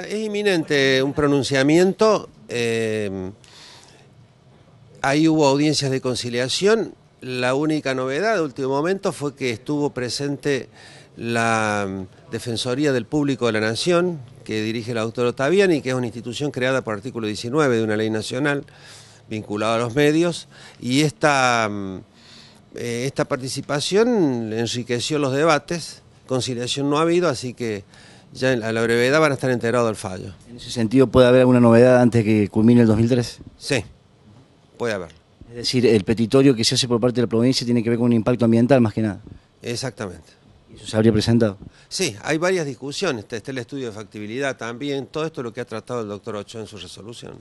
es inminente un pronunciamiento. Eh, ahí hubo audiencias de conciliación. La única novedad de último momento fue que estuvo presente la mm, Defensoría del Público de la Nación, que dirige la doctora y que es una institución creada por artículo 19 de una ley nacional vinculada a los medios, y esta, mm, eh, esta participación enriqueció los debates, conciliación no ha habido, así que ya a la brevedad van a estar enterados del fallo. ¿En ese sentido puede haber alguna novedad antes que culmine el 2003? Sí, puede haber. Es decir, el petitorio que se hace por parte de la provincia tiene que ver con un impacto ambiental más que nada. Exactamente. eso se habría presentado? Sí, hay varias discusiones. Está el estudio de factibilidad también. Todo esto es lo que ha tratado el doctor Ochoa en su resolución.